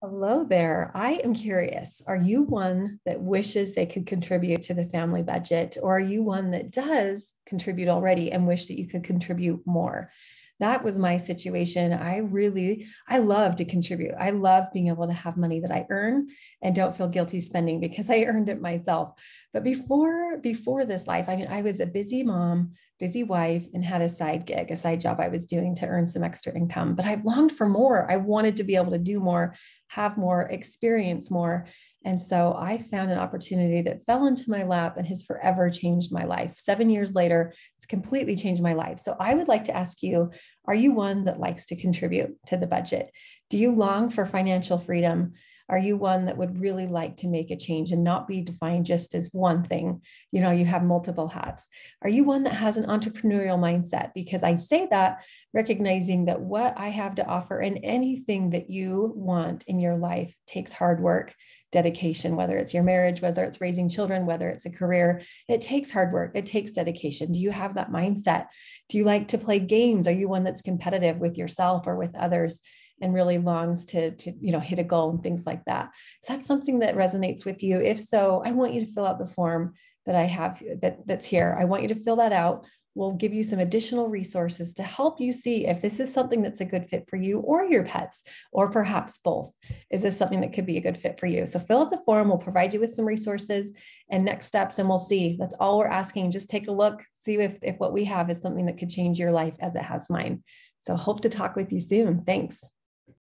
Hello there. I am curious. Are you one that wishes they could contribute to the family budget, or are you one that does contribute already and wish that you could contribute more? that was my situation. I really, I love to contribute. I love being able to have money that I earn and don't feel guilty spending because I earned it myself. But before, before this life, I mean, I was a busy mom, busy wife, and had a side gig, a side job I was doing to earn some extra income. But I longed for more. I wanted to be able to do more, have more, experience more. And so I found an opportunity that fell into my lap and has forever changed my life. Seven years later, it's completely changed my life. So I would like to ask you Are you one that likes to contribute to the budget? Do you long for financial freedom? Are you one that would really like to make a change and not be defined just as one thing? You know, you have multiple hats. Are you one that has an entrepreneurial mindset? Because I say that recognizing that what I have to offer and anything that you want in your life takes hard work dedication, whether it's your marriage, whether it's raising children, whether it's a career. It takes hard work, it takes dedication. Do you have that mindset? Do you like to play games? Are you one that's competitive with yourself or with others? and really longs to, to you know hit a goal and things like that is that something that resonates with you if so i want you to fill out the form that i have that that's here i want you to fill that out we'll give you some additional resources to help you see if this is something that's a good fit for you or your pets, or perhaps both. Is this something that could be a good fit for you? So fill out the form, we'll provide you with some resources and next steps, and we'll see. That's all we're asking. Just take a look, see if, if what we have is something that could change your life as it has mine. So hope to talk with you soon. Thanks.